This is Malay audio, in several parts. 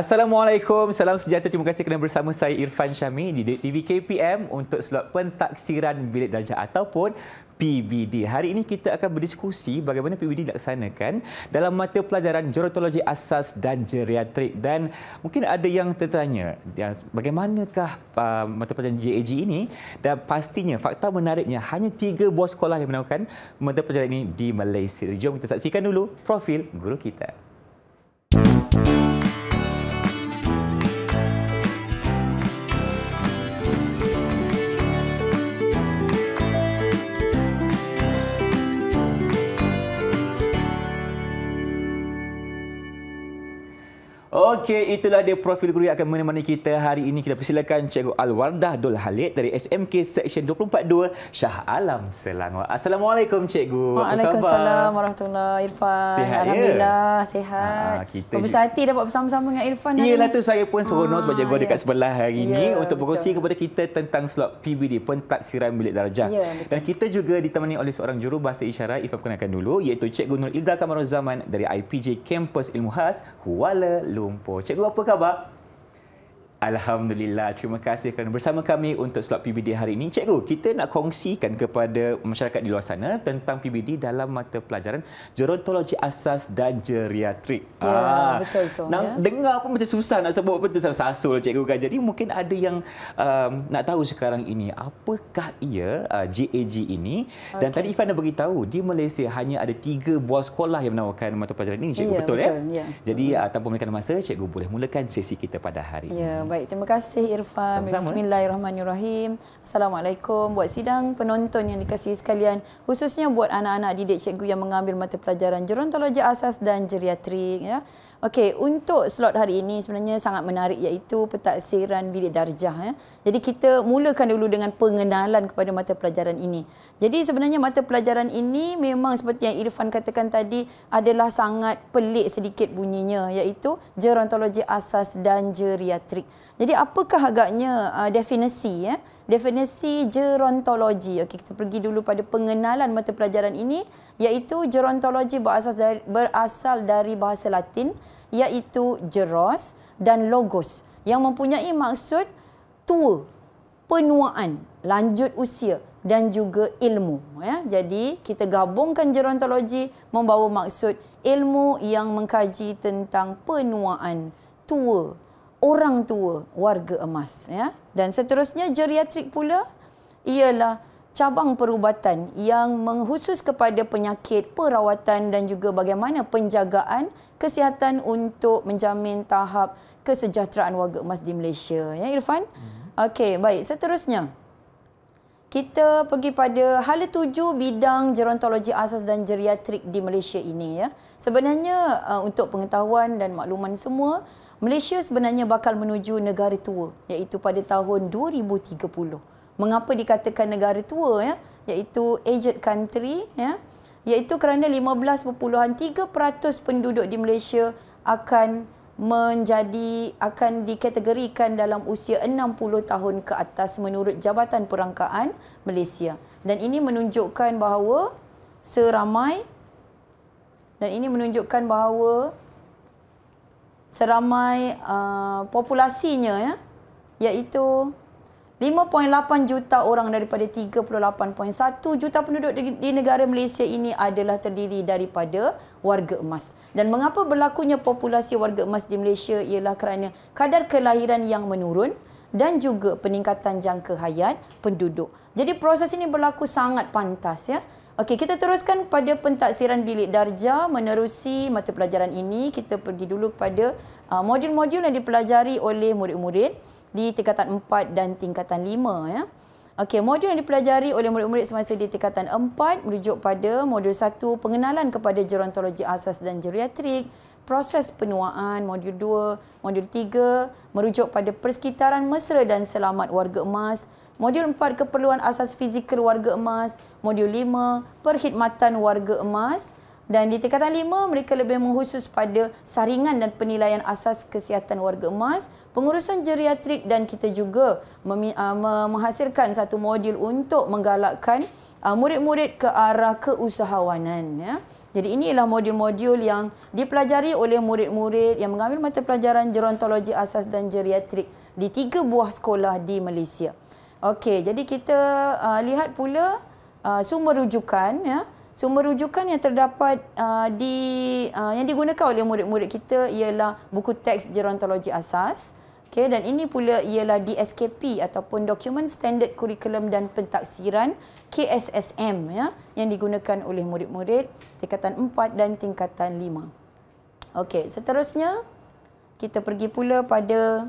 Assalamualaikum, salam sejahtera. Terima kasih kerana bersama saya Irfan Syami di TV KPM untuk slot pentaksiran bilik darjah ataupun PBD. Hari ini kita akan berdiskusi bagaimana PBD dilaksanakan dalam mata pelajaran gerontologi asas dan geriatrik. Dan mungkin ada yang tertanya, ya, bagaimanakah uh, mata pelajaran GAG ini? Dan pastinya fakta menariknya hanya tiga buah sekolah yang menawarkan mata pelajaran ini di Malaysia. Jom kita saksikan dulu profil guru kita. Okey, itulah dia profil guru yang akan menemani kita hari ini. Kita persilakan Cikgu Alwardah Dul Halid dari SMK Section 242 Shah Alam Selangor. Assalamualaikum Cikgu. Waalaikumsalam warahmatullahi wabarakatuh. Sihat, ya? Alhamdulillah, ya? sihat. Ha, kita Berbesar hati dapat bersama-sama dengan Irfan hari Yelah, tu saya pun seronok sebab Cikgu ya. dekat ah, sebelah hari ya, ini untuk berkongsi betul. kepada kita tentang slot PBD, pentaksiran bilik darjah. Ya, Dan kita juga ditemani oleh seorang juru bahasa isyarat Irfan perkenalkan dulu iaitu Cikgu Nur Ilda Kamarul Zaman dari IPJ Campus Ilmu Khas Kuala Lumpur. Lumpur. Cikgu apa khabar? Alhamdulillah. Terima kasih kerana bersama kami untuk slot PBD hari ini. Cikgu, kita nak kongsikan kepada masyarakat di luar sana tentang PBD dalam mata pelajaran gerontologi asas dan geriatrik. Ya, ah. betul tu. Nah, ya. Dengar pun macam susah nak sebut betul sama sasul cikgu kan. Jadi mungkin ada yang um, nak tahu sekarang ini apakah ia uh, GAG ini okay. dan tadi Ifan dah beritahu di Malaysia hanya ada tiga buah sekolah yang menawarkan mata pelajaran ini cikgu ya, betul, ya? betul ya? ya. Jadi mm-hmm. uh, tanpa memberikan masa cikgu boleh mulakan sesi kita pada hari ya. ini. Baik, terima kasih Irfan. Bismillahirrahmanirrahim. Assalamualaikum buat sidang penonton yang dikasihi sekalian, khususnya buat anak-anak didik cikgu yang mengambil mata pelajaran gerontologi asas dan geriatrik ya. Okey, untuk slot hari ini sebenarnya sangat menarik iaitu pentaksiran bilik darjah ya. Jadi kita mulakan dulu dengan pengenalan kepada mata pelajaran ini. Jadi sebenarnya mata pelajaran ini memang seperti yang Irfan katakan tadi adalah sangat pelik sedikit bunyinya iaitu gerontologi asas dan geriatrik. Jadi apakah agaknya uh, definisi ya? Definisi gerontologi. Okey, kita pergi dulu pada pengenalan mata pelajaran ini iaitu gerontologi berasas dari, berasal dari bahasa Latin iaitu geros dan logos yang mempunyai maksud tua, penuaan, lanjut usia dan juga ilmu ya. Jadi kita gabungkan gerontologi membawa maksud ilmu yang mengkaji tentang penuaan, tua, orang tua warga emas ya dan seterusnya geriatrik pula ialah cabang perubatan yang menghusus kepada penyakit perawatan dan juga bagaimana penjagaan kesihatan untuk menjamin tahap kesejahteraan warga emas di Malaysia ya Irfan mm-hmm. okey baik seterusnya kita pergi pada hala tuju bidang gerontologi asas dan geriatrik di Malaysia ini ya. Sebenarnya uh, untuk pengetahuan dan makluman semua, Malaysia sebenarnya bakal menuju negara tua iaitu pada tahun 2030. Mengapa dikatakan negara tua ya? iaitu aged country ya? iaitu kerana 15.3% penduduk di Malaysia akan menjadi akan dikategorikan dalam usia 60 tahun ke atas menurut Jabatan Perangkaan Malaysia dan ini menunjukkan bahawa seramai dan ini menunjukkan bahawa seramai uh, populasinya ya iaitu 5.8 juta orang daripada 38.1 juta penduduk di, negara Malaysia ini adalah terdiri daripada warga emas. Dan mengapa berlakunya populasi warga emas di Malaysia ialah kerana kadar kelahiran yang menurun dan juga peningkatan jangka hayat penduduk. Jadi proses ini berlaku sangat pantas ya. Okey, kita teruskan pada pentaksiran bilik darjah menerusi mata pelajaran ini. Kita pergi dulu kepada uh, modul-modul yang dipelajari oleh murid-murid di tingkatan 4 dan tingkatan 5. Ya. Okey, modul yang dipelajari oleh murid-murid semasa di tingkatan 4 merujuk pada modul 1, pengenalan kepada gerontologi asas dan geriatrik, proses penuaan, modul 2, modul 3, merujuk pada persekitaran mesra dan selamat warga emas, Modul 4 keperluan asas fizikal warga emas. Modul 5 perkhidmatan warga emas. Dan di tingkatan 5 mereka lebih menghusus pada saringan dan penilaian asas kesihatan warga emas, pengurusan geriatrik dan kita juga ah, menghasilkan satu modul untuk menggalakkan ah, murid-murid ke arah keusahawanan. Ya. Jadi inilah modul-modul yang dipelajari oleh murid-murid yang mengambil mata pelajaran gerontologi asas dan geriatrik di tiga buah sekolah di Malaysia. Okey, jadi kita uh, lihat pula uh, sumber rujukan ya. Sumber rujukan yang terdapat uh, di uh, yang digunakan oleh murid-murid kita ialah buku teks gerontologi asas. Okey, dan ini pula ialah DSKP ataupun Document Standard Curriculum dan Pentaksiran KSSM ya yang digunakan oleh murid-murid tingkatan 4 dan tingkatan 5. Okey, seterusnya kita pergi pula pada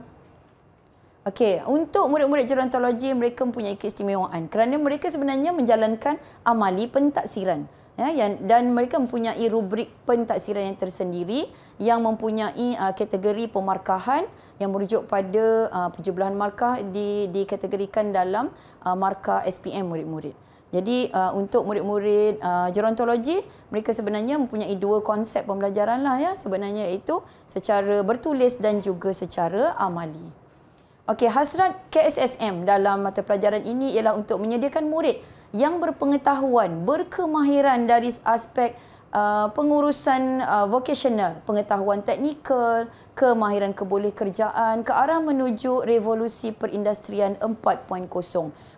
Okey, untuk murid-murid gerontologi mereka mempunyai keistimewaan kerana mereka sebenarnya menjalankan amali pentaksiran ya yang, dan mereka mempunyai rubrik pentaksiran yang tersendiri yang mempunyai uh, kategori pemarkahan yang merujuk pada uh, penjumlahan markah di dikategorikan dalam uh, markah SPM murid-murid. Jadi uh, untuk murid-murid uh, gerontologi mereka sebenarnya mempunyai dua konsep pembelajaran lah ya sebenarnya itu secara bertulis dan juga secara amali. Okey, hasrat KSSM dalam mata pelajaran ini ialah untuk menyediakan murid yang berpengetahuan, berkemahiran dari aspek uh, pengurusan uh, vocational, pengetahuan teknikal, kemahiran keboleh kerjaan ke arah menuju revolusi perindustrian 4.0.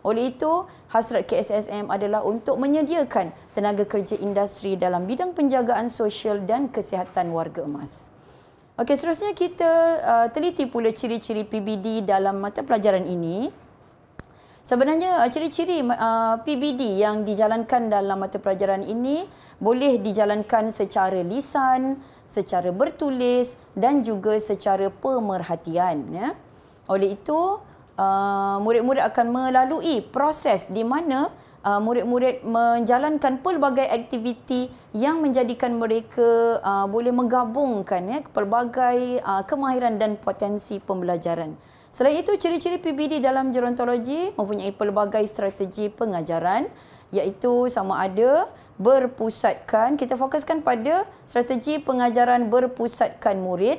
Oleh itu, hasrat KSSM adalah untuk menyediakan tenaga kerja industri dalam bidang penjagaan sosial dan kesihatan warga emas. Okey, seterusnya kita uh, teliti pula ciri-ciri PBD dalam mata pelajaran ini. Sebenarnya uh, ciri-ciri uh, PBD yang dijalankan dalam mata pelajaran ini boleh dijalankan secara lisan, secara bertulis dan juga secara pemerhatian. Ya. Oleh itu, uh, murid-murid akan melalui proses di mana uh, murid-murid menjalankan pelbagai aktiviti yang menjadikan mereka uh, boleh menggabungkan ya pelbagai uh, kemahiran dan potensi pembelajaran. Selain itu ciri-ciri PBD dalam gerontologi mempunyai pelbagai strategi pengajaran iaitu sama ada berpusatkan kita fokuskan pada strategi pengajaran berpusatkan murid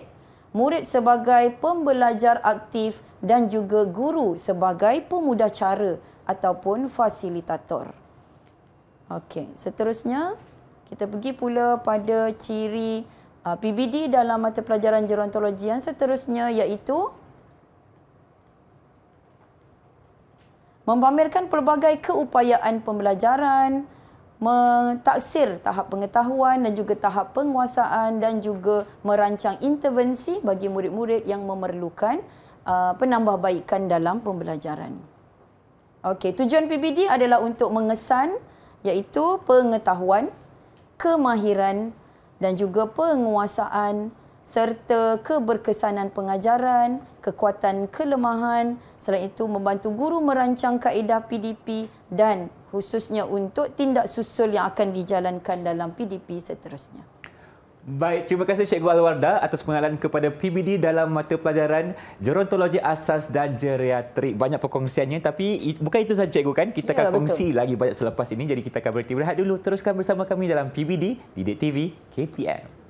murid sebagai pembelajar aktif dan juga guru sebagai pemudah cara ataupun fasilitator. Okey, seterusnya kita pergi pula pada ciri uh, PBD dalam mata pelajaran gerontologi yang seterusnya iaitu Membamerkan pelbagai keupayaan pembelajaran, mentaksir tahap pengetahuan dan juga tahap penguasaan dan juga merancang intervensi bagi murid-murid yang memerlukan uh, penambahbaikan dalam pembelajaran. Okey, tujuan PBD adalah untuk mengesan iaitu pengetahuan, kemahiran dan juga penguasaan serta keberkesanan pengajaran, kekuatan kelemahan selain itu membantu guru merancang kaedah PDP dan khususnya untuk tindak susul yang akan dijalankan dalam PDP seterusnya. Baik, terima kasih Cikgu Alwarda atas pengalaman kepada PBD dalam mata pelajaran Gerontologi Asas dan Geriatrik. Banyak perkongsiannya tapi bukan itu saja Cikgu kan? Kita ya, akan kongsi betul. lagi banyak selepas ini. Jadi kita akan berhenti berehat dulu. Teruskan bersama kami dalam PBD, Didik TV, KPM.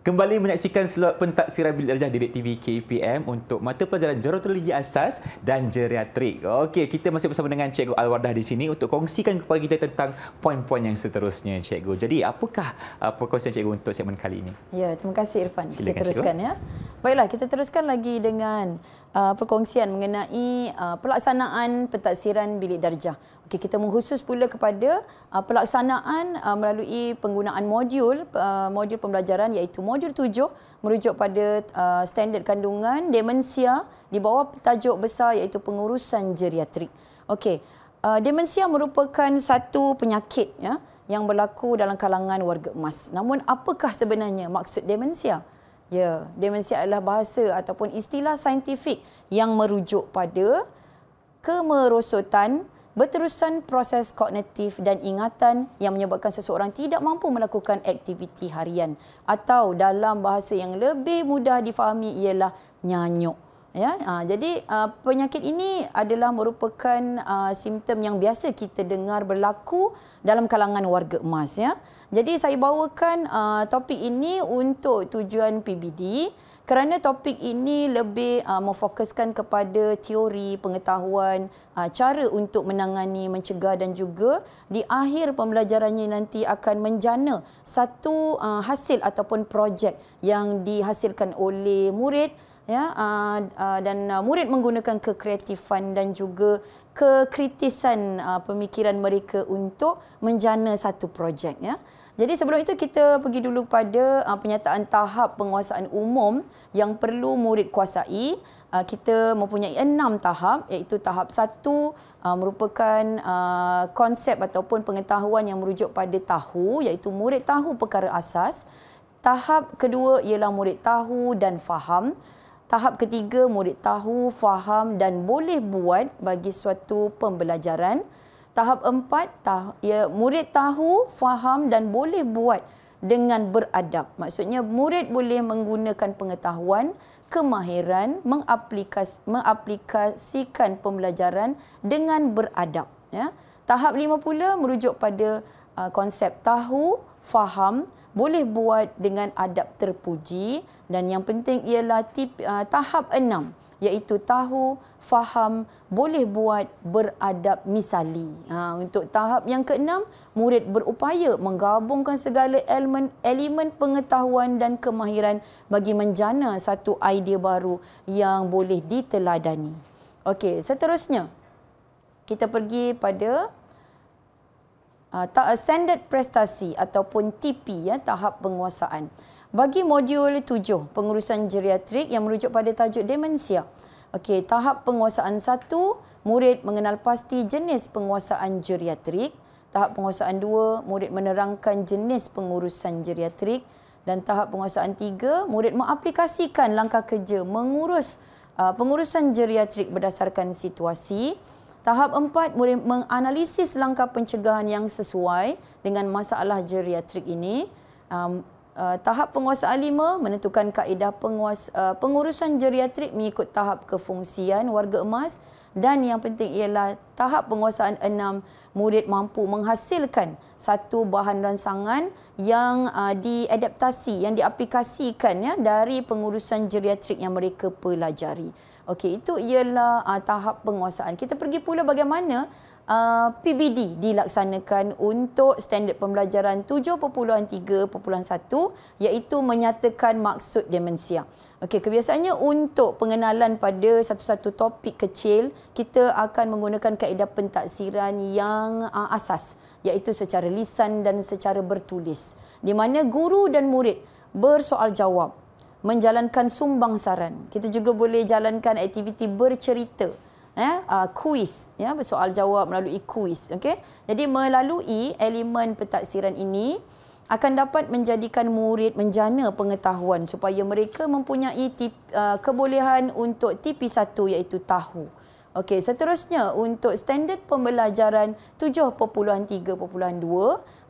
Kembali menyaksikan slot pentaksiran bilik darjah Direk TV KPM untuk mata pelajaran gerontologi asas dan geriatrik. Okey, kita masih bersama dengan Cikgu Alwardah di sini untuk kongsikan kepada kita tentang poin-poin yang seterusnya, Cikgu. Jadi, apakah uh, perkongsian Cikgu untuk segmen kali ini? Ya, terima kasih Irfan. Silakan, kita teruskan Cikgu. ya. Baiklah, kita teruskan lagi dengan uh, perkongsian mengenai uh, pelaksanaan pentaksiran bilik darjah. Okay, kita mengkhusus pula kepada uh, pelaksanaan uh, melalui penggunaan modul uh, modul pembelajaran iaitu modul tujuh merujuk pada uh, standard kandungan demensia di bawah tajuk besar iaitu pengurusan geriatrik. Okey, uh, demensia merupakan satu penyakit ya yang berlaku dalam kalangan warga emas. Namun apakah sebenarnya maksud demensia? Ya, demensia adalah bahasa ataupun istilah saintifik yang merujuk pada kemerosotan berterusan proses kognitif dan ingatan yang menyebabkan seseorang tidak mampu melakukan aktiviti harian atau dalam bahasa yang lebih mudah difahami ialah nyanyuk ya ha, jadi uh, penyakit ini adalah merupakan uh, simptom yang biasa kita dengar berlaku dalam kalangan warga emas ya jadi saya bawakan uh, topik ini untuk tujuan PBD kerana topik ini lebih uh, memfokuskan kepada teori pengetahuan uh, cara untuk menangani mencegah dan juga di akhir pembelajarannya nanti akan menjana satu uh, hasil ataupun projek yang dihasilkan oleh murid ya uh, uh, dan uh, murid menggunakan kekreatifan dan juga kekritisan uh, pemikiran mereka untuk menjana satu projek ya jadi sebelum itu kita pergi dulu pada uh, penyataan tahap penguasaan umum yang perlu murid kuasai. Uh, kita mempunyai enam tahap iaitu tahap satu uh, merupakan uh, konsep ataupun pengetahuan yang merujuk pada tahu iaitu murid tahu perkara asas. Tahap kedua ialah murid tahu dan faham. Tahap ketiga murid tahu, faham dan boleh buat bagi suatu pembelajaran tahap empat, tah, ya, murid tahu, faham dan boleh buat dengan beradab. Maksudnya murid boleh menggunakan pengetahuan, kemahiran, mengaplikas, mengaplikasikan pembelajaran dengan beradab. Ya. Tahap lima pula merujuk pada uh, konsep tahu, faham, boleh buat dengan adab terpuji dan yang penting ialah tip, uh, tahap enam iaitu tahu, faham, boleh buat beradab misali. Ha, untuk tahap yang keenam, murid berupaya menggabungkan segala elemen, elemen pengetahuan dan kemahiran bagi menjana satu idea baru yang boleh diteladani. Okey, seterusnya, kita pergi pada uh, standard prestasi ataupun TP, ya, tahap penguasaan bagi modul 7 pengurusan geriatrik yang merujuk pada tajuk demensia. Okey, tahap penguasaan 1, murid mengenal pasti jenis penguasaan geriatrik. Tahap penguasaan 2, murid menerangkan jenis pengurusan geriatrik dan tahap penguasaan 3, murid mengaplikasikan langkah kerja mengurus uh, pengurusan geriatrik berdasarkan situasi. Tahap empat, murid menganalisis langkah pencegahan yang sesuai dengan masalah geriatrik ini. Um, Uh, tahap penguasaan lima menentukan kaedah penguas, uh, pengurusan geriatrik mengikut tahap kefungsian warga emas dan yang penting ialah tahap penguasaan enam murid mampu menghasilkan satu bahan ransangan yang uh, diadaptasi, yang diaplikasikan ya, dari pengurusan geriatrik yang mereka pelajari. Okey, itu ialah uh, tahap penguasaan. Kita pergi pula bagaimana Uh, PBD dilaksanakan untuk standard pembelajaran 7.3.1 iaitu menyatakan maksud demensia. Okey, kebiasaannya untuk pengenalan pada satu-satu topik kecil, kita akan menggunakan kaedah pentaksiran yang uh, asas iaitu secara lisan dan secara bertulis di mana guru dan murid bersoal jawab, menjalankan sumbang saran. Kita juga boleh jalankan aktiviti bercerita eh, uh, kuis, ya, soal jawab melalui kuis. Okay? Jadi melalui elemen pentaksiran ini akan dapat menjadikan murid menjana pengetahuan supaya mereka mempunyai tip, uh, kebolehan untuk tipi satu iaitu tahu. Okey, seterusnya untuk standard pembelajaran 7.3.2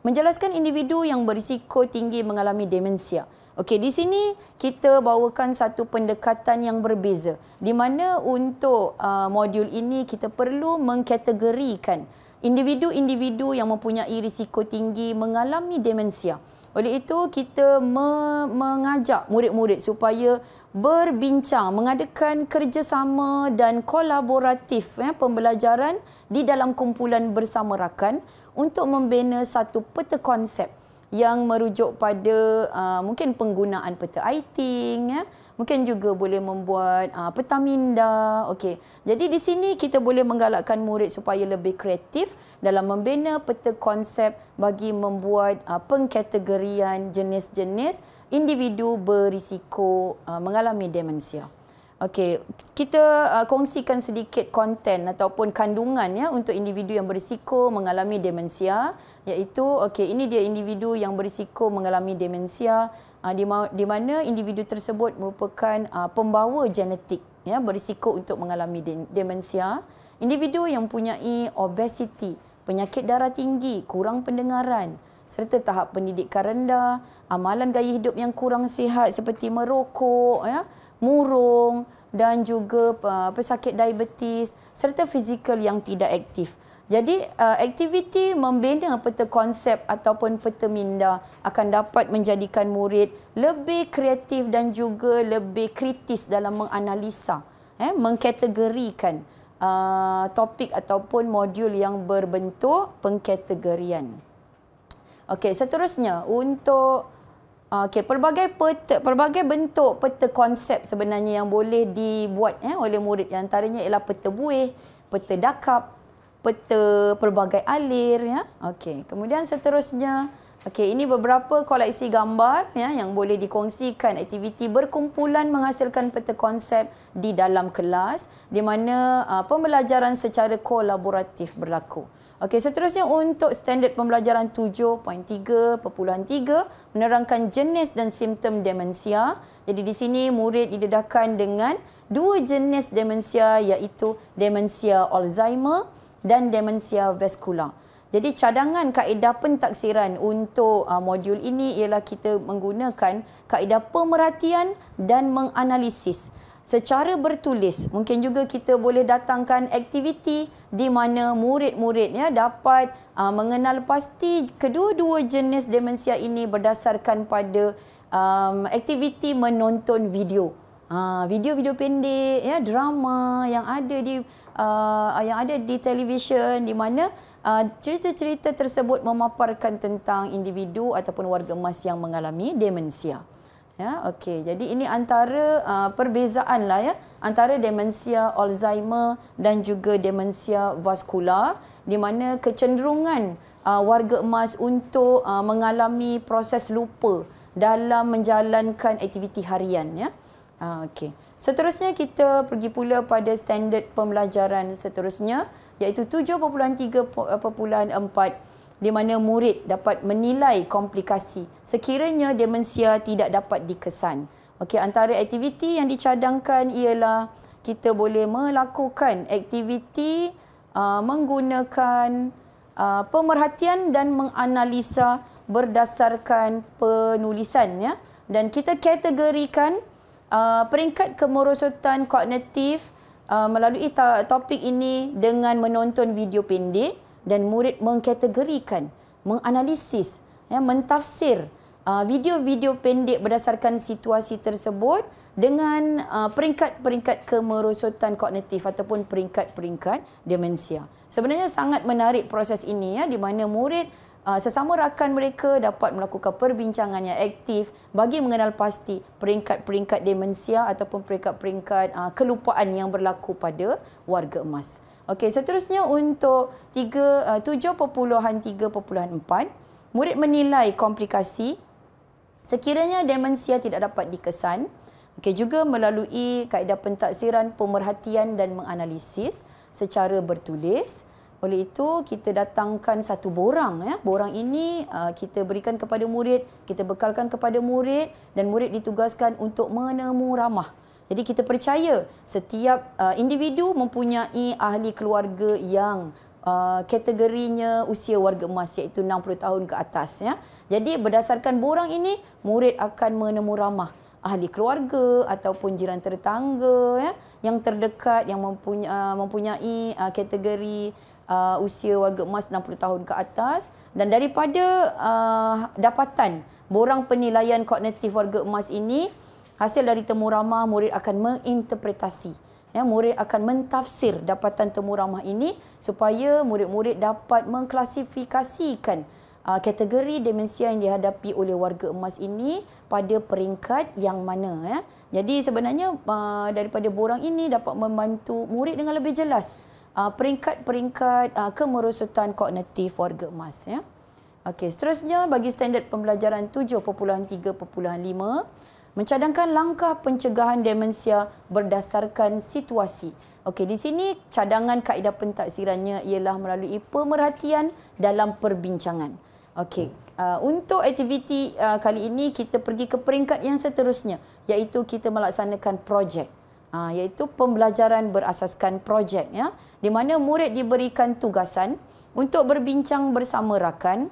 menjelaskan individu yang berisiko tinggi mengalami demensia. Okey, di sini kita bawakan satu pendekatan yang berbeza. Di mana untuk uh, modul ini kita perlu mengkategorikan individu-individu yang mempunyai risiko tinggi mengalami demensia. Oleh itu, kita me mengajak murid-murid supaya berbincang, mengadakan kerjasama dan kolaboratif ya, pembelajaran di dalam kumpulan bersama rakan untuk membina satu peta konsep yang merujuk pada uh, mungkin penggunaan peta aiting ya mungkin juga boleh membuat uh, peta minda okey jadi di sini kita boleh menggalakkan murid supaya lebih kreatif dalam membina peta konsep bagi membuat uh, pengkategorian jenis-jenis individu berisiko uh, mengalami demensia Okey, kita uh, kongsikan sedikit konten ataupun kandungan ya untuk individu yang berisiko mengalami demensia iaitu okey ini dia individu yang berisiko mengalami demensia uh, di, ma- di mana individu tersebut merupakan uh, pembawa genetik ya berisiko untuk mengalami de- demensia, individu yang mempunyai obesiti, penyakit darah tinggi, kurang pendengaran serta tahap pendidikan rendah, amalan gaya hidup yang kurang sihat seperti merokok ya murung dan juga uh, pesakit diabetes serta fizikal yang tidak aktif. Jadi uh, aktiviti membina peta konsep ataupun peta minda akan dapat menjadikan murid lebih kreatif dan juga lebih kritis dalam menganalisa, eh, mengkategorikan uh, topik ataupun modul yang berbentuk pengkategorian. Okey, seterusnya untuk Okey, pelbagai peta, pelbagai bentuk peta konsep sebenarnya yang boleh dibuat eh, oleh murid. Yang antaranya ialah peta buih, peta dakap, peta pelbagai alir. Ya. Okey, kemudian seterusnya. Okey, ini beberapa koleksi gambar ya, yang boleh dikongsikan aktiviti berkumpulan menghasilkan peta konsep di dalam kelas di mana uh, pembelajaran secara kolaboratif berlaku. Okey, seterusnya untuk standard pembelajaran 7.3.3 menerangkan jenis dan simptom demensia. Jadi di sini murid didedahkan dengan dua jenis demensia iaitu demensia Alzheimer dan demensia vaskular. Jadi cadangan kaedah pentaksiran untuk uh, modul ini ialah kita menggunakan kaedah pemerhatian dan menganalisis secara bertulis. Mungkin juga kita boleh datangkan aktiviti di mana murid-muridnya dapat uh, mengenal pasti kedua-dua jenis demensia ini berdasarkan pada um, aktiviti menonton video. Uh, video-video pendek, ya, drama yang ada di uh, yang ada di televisyen di mana uh, cerita-cerita tersebut memaparkan tentang individu ataupun warga emas yang mengalami demensia. Ya, okey. Jadi ini antara uh, perbezaan lah ya antara demensia Alzheimer dan juga demensia vaskular di mana kecenderungan uh, warga emas untuk uh, mengalami proses lupa dalam menjalankan aktiviti harian ya. Uh, okey. Seterusnya kita pergi pula pada standard pembelajaran seterusnya iaitu 7.3.4 di mana murid dapat menilai komplikasi sekiranya demensia tidak dapat dikesan. Okey, antara aktiviti yang dicadangkan ialah kita boleh melakukan aktiviti uh, menggunakan uh, pemerhatian dan menganalisa berdasarkan penulisan ya dan kita kategorikan uh, peringkat kemerosotan kognitif uh, melalui topik ini dengan menonton video pendek dan murid mengkategorikan, menganalisis, ya, mentafsir uh, video-video pendek berdasarkan situasi tersebut dengan uh, peringkat-peringkat kemerosotan kognitif ataupun peringkat-peringkat demensia. Sebenarnya sangat menarik proses ini ya di mana murid Ah, sesama rakan mereka dapat melakukan perbincangan yang aktif bagi mengenal pasti peringkat-peringkat demensia ataupun peringkat-peringkat ah, kelupaan yang berlaku pada warga emas. Okey, seterusnya untuk 3 uh, 7.3.4 murid menilai komplikasi sekiranya demensia tidak dapat dikesan Okay, juga melalui kaedah pentaksiran pemerhatian dan menganalisis secara bertulis. Oleh itu kita datangkan satu borang ya. Borang ini uh, kita berikan kepada murid, kita bekalkan kepada murid dan murid ditugaskan untuk menemu ramah. Jadi kita percaya setiap uh, individu mempunyai ahli keluarga yang uh, kategorinya usia warga emas iaitu 60 tahun ke atas ya. Jadi berdasarkan borang ini murid akan menemu ramah ahli keluarga ataupun jiran tertangga ya yang terdekat yang mempunyai, mempunyai kategori uh, usia warga emas 60 tahun ke atas dan daripada uh, dapatan borang penilaian kognitif warga emas ini hasil dari temu ramah murid akan menginterpretasi ya murid akan mentafsir dapatan temu ramah ini supaya murid-murid dapat mengklasifikasikan uh, kategori demensia yang dihadapi oleh warga emas ini pada peringkat yang mana ya jadi sebenarnya uh, daripada borang ini dapat membantu murid dengan lebih jelas peringkat-peringkat uh, uh, kemerosotan kognitif warga emas. Ya. Okey, seterusnya bagi standard pembelajaran 7.3.5 mencadangkan langkah pencegahan demensia berdasarkan situasi. Okey, di sini cadangan kaedah pentaksirannya ialah melalui pemerhatian dalam perbincangan. Okey, uh, untuk aktiviti uh, kali ini kita pergi ke peringkat yang seterusnya iaitu kita melaksanakan projek. Ha, iaitu pembelajaran berasaskan projek ya di mana murid diberikan tugasan untuk berbincang bersama rakan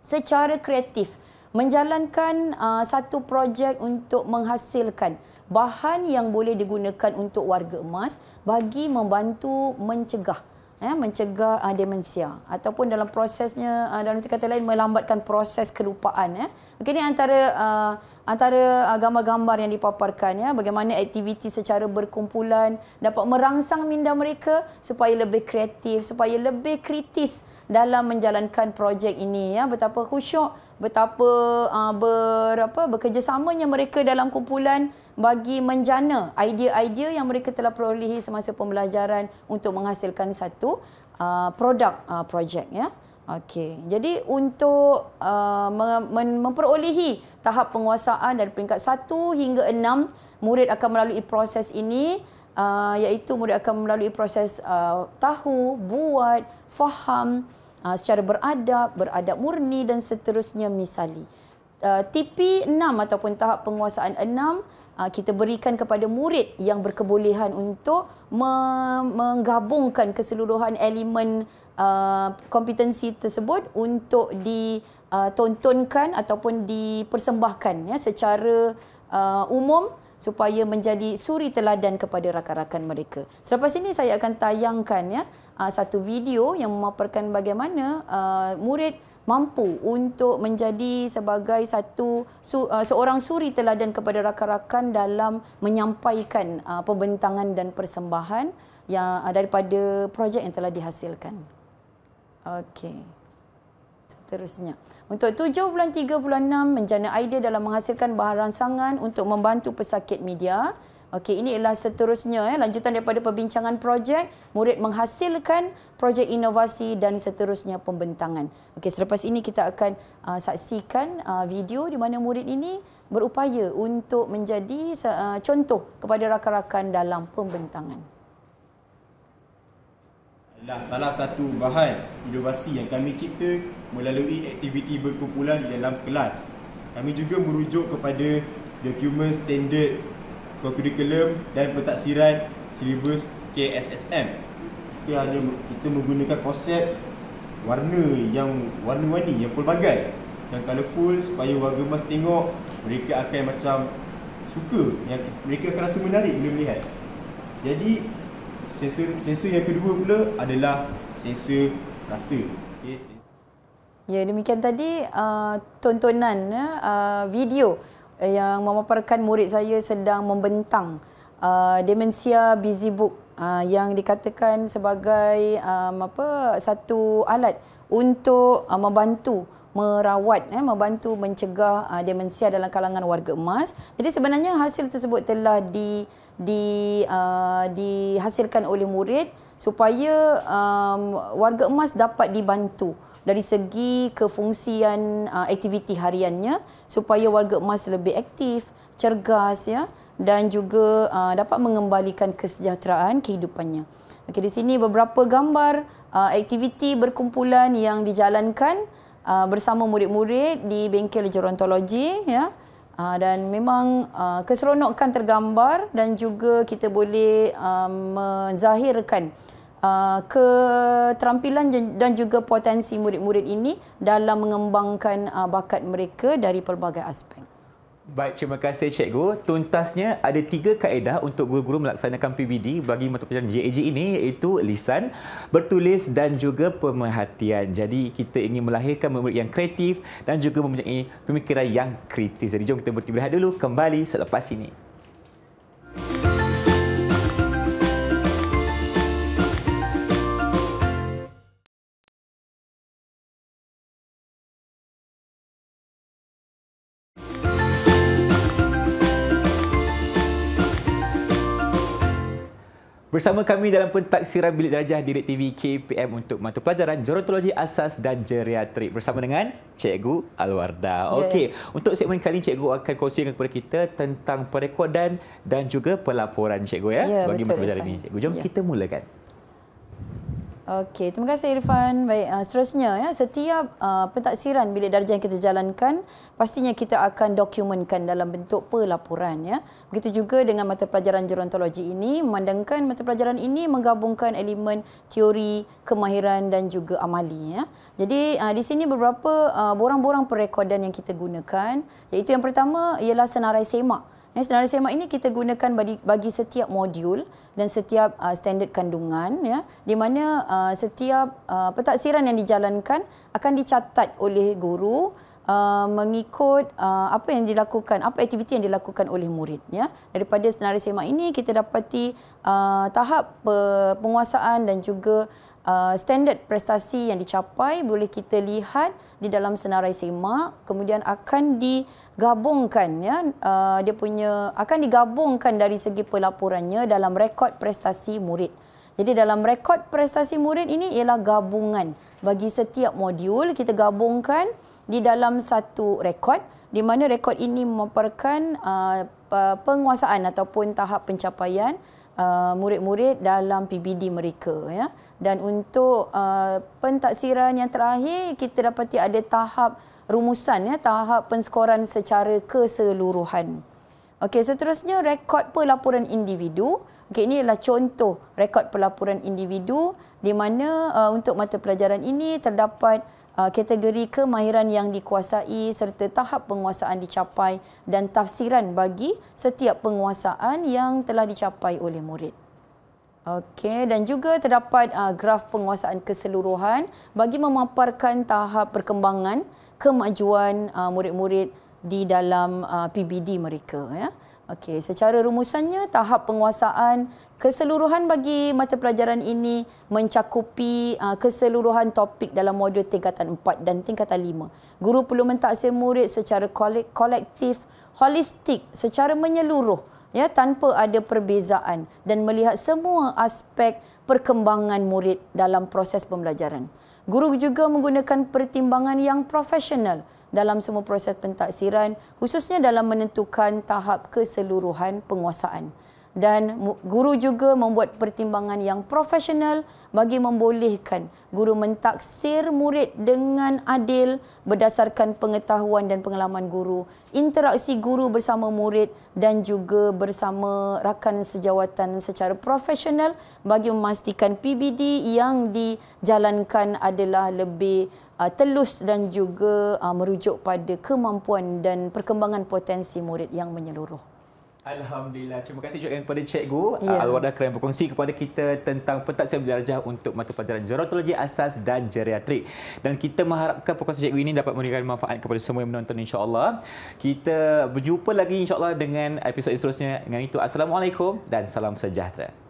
secara kreatif menjalankan uh, satu projek untuk menghasilkan bahan yang boleh digunakan untuk warga emas bagi membantu mencegah ya, mencegah uh, demensia ataupun dalam prosesnya uh, dalam kata lain melambatkan proses kelupaan ya. Okey ni antara uh, antara uh, gambar-gambar yang dipaparkan ya bagaimana aktiviti secara berkumpulan dapat merangsang minda mereka supaya lebih kreatif supaya lebih kritis dalam menjalankan projek ini ya betapa khusyuk betapa uh, ber apa bekerjasamanya mereka dalam kumpulan bagi menjana idea-idea yang mereka telah perolehi semasa pembelajaran untuk menghasilkan satu uh, produk uh, projek ya okey jadi untuk uh, memperolehi tahap penguasaan dari peringkat 1 hingga 6 murid akan melalui proses ini uh, iaitu murid akan melalui proses uh, tahu, buat, faham uh, secara beradab, beradab murni dan seterusnya misali. Uh, TP6 ataupun tahap penguasaan 6 uh, kita berikan kepada murid yang berkebolehan untuk me- menggabungkan keseluruhan elemen uh, kompetensi tersebut untuk ditontonkan ataupun dipersembahkan ya secara Uh, umum supaya menjadi suri teladan kepada rakan-rakan mereka. Selepas ini saya akan tayangkan ya ah, satu video yang memaparkan bagaimana ah, murid mampu untuk menjadi sebagai satu ah, seorang suri teladan kepada rakan-rakan dalam menyampaikan pembentangan dan persembahan yang daripada projek yang telah dihasilkan. Okey seterusnya. Untuk tujuh bulan tiga bulan enam menjana idea dalam menghasilkan bahan rangsangan untuk membantu pesakit media. Okey, ini ialah seterusnya ya, lanjutan daripada perbincangan projek, murid menghasilkan projek inovasi dan seterusnya pembentangan. Okey, selepas ini kita akan uh, saksikan uh, video di mana murid ini berupaya untuk menjadi uh, contoh kepada rakan-rakan dalam pembentangan adalah salah satu bahan inovasi yang kami cipta melalui aktiviti berkumpulan di dalam kelas. Kami juga merujuk kepada dokumen standard curriculum dan pentaksiran silibus KSSM. Kita hanya kita menggunakan konsep warna yang warna-warni yang pelbagai yang colourful supaya warga mas tengok mereka akan macam suka yang mereka akan rasa menarik bila melihat. Jadi sensa sensa yang kedua pula adalah sensa rasa okey ya demikian tadi uh, tontonan ya, uh, video yang memaparkan murid saya sedang membentang uh, demensia busy book Uh, yang dikatakan sebagai um, apa satu alat untuk uh, membantu merawat eh membantu mencegah uh, demensia dalam kalangan warga emas. Jadi sebenarnya hasil tersebut telah di di uh, dihasilkan oleh murid supaya um, warga emas dapat dibantu dari segi kefungsian uh, aktiviti hariannya supaya warga emas lebih aktif, cergas ya dan juga uh, dapat mengembalikan kesejahteraan kehidupannya. Okey di sini beberapa gambar uh, aktiviti berkumpulan yang dijalankan uh, bersama murid-murid di bengkel gerontologi ya. Ah, dan memang ah, keseronokan tergambar dan juga kita boleh ah, menzahirkan keterampilan dan juga potensi murid-murid ini dalam mengembangkan bakat mereka dari pelbagai aspek. Baik, terima kasih Cikgu. Tuntasnya ada tiga kaedah untuk guru-guru melaksanakan PBD bagi mata pelajaran JAG ini iaitu lisan, bertulis dan juga pemerhatian. Jadi kita ingin melahirkan murid yang kreatif dan juga mempunyai pemikiran yang kritis. Jadi jom kita berhati dulu kembali selepas ini. Bersama kami dalam pentaksiran Bilik Darjah Direk TV KPM untuk mata pelajaran Gerontologi Asas dan Geriatrik bersama dengan Cikgu Alwarda. Okey, untuk segmen kali ini Cikgu akan kongsikan kepada kita tentang perekodan dan juga pelaporan Cikgu ya yeah, bagi mata pelajaran ini. Cikgu, jom yeah. kita mulakan. Okey, terima kasih Irfan. Baik, uh, seterusnya ya, setiap uh, pentaksiran bilik darjah yang kita jalankan, pastinya kita akan dokumenkan dalam bentuk pelaporan ya. Begitu juga dengan mata pelajaran gerontologi ini, memandangkan mata pelajaran ini menggabungkan elemen teori, kemahiran dan juga amali ya. Jadi uh, di sini beberapa uh, borang-borang perekodan yang kita gunakan, iaitu yang pertama ialah senarai semak. Yang senarai semak ini kita gunakan bagi, bagi setiap modul dan setiap uh, standard kandungan ya di mana uh, setiap uh, pentaksiran yang dijalankan akan dicatat oleh guru uh, mengikut uh, apa yang dilakukan, apa aktiviti yang dilakukan oleh murid. Ya. Daripada senarai semak ini, kita dapati uh, tahap penguasaan dan juga uh, standard prestasi yang dicapai boleh kita lihat di dalam senarai semak, kemudian akan digabungkan. Ya. Uh, dia punya akan digabungkan dari segi pelaporannya dalam rekod prestasi murid. Jadi dalam rekod prestasi murid ini ialah gabungan bagi setiap modul kita gabungkan di dalam satu rekod di mana rekod ini memperkan uh, penguasaan ataupun tahap pencapaian uh, murid-murid dalam PBD mereka ya dan untuk uh, pentaksiran yang terakhir kita dapati ada tahap rumusan ya tahap penskoran secara keseluruhan okey seterusnya rekod pelaporan individu Okay, ini adalah contoh rekod pelaporan individu di mana uh, untuk mata pelajaran ini terdapat uh, kategori kemahiran yang dikuasai serta tahap penguasaan dicapai dan tafsiran bagi setiap penguasaan yang telah dicapai oleh murid. Okey dan juga terdapat uh, graf penguasaan keseluruhan bagi memaparkan tahap perkembangan kemajuan uh, murid-murid di dalam uh, PBD mereka ya. Okey, secara rumusannya tahap penguasaan keseluruhan bagi mata pelajaran ini mencakupi uh, keseluruhan topik dalam modul tingkatan 4 dan tingkatan 5. Guru perlu mentaksir murid secara kolektif, holistik, secara menyeluruh ya tanpa ada perbezaan dan melihat semua aspek perkembangan murid dalam proses pembelajaran. Guru juga menggunakan pertimbangan yang profesional dalam semua proses pentaksiran khususnya dalam menentukan tahap keseluruhan penguasaan dan guru juga membuat pertimbangan yang profesional bagi membolehkan guru mentaksir murid dengan adil berdasarkan pengetahuan dan pengalaman guru, interaksi guru bersama murid dan juga bersama rakan sejawatan secara profesional bagi memastikan PBD yang dijalankan adalah lebih uh, telus dan juga uh, merujuk pada kemampuan dan perkembangan potensi murid yang menyeluruh. Alhamdulillah. Terima kasih juga kepada Cikgu uh, yeah. Alwarda kerana berkongsi kepada kita tentang pentadbiran darjah untuk mata pelajaran gerontologi asas dan geriatrik. Dan kita mengharapkan perkongsian Cikgu ini dapat memberikan manfaat kepada semua yang menonton insya-Allah. Kita berjumpa lagi insya-Allah dengan episod seterusnya. Dengan itu, Assalamualaikum dan salam sejahtera.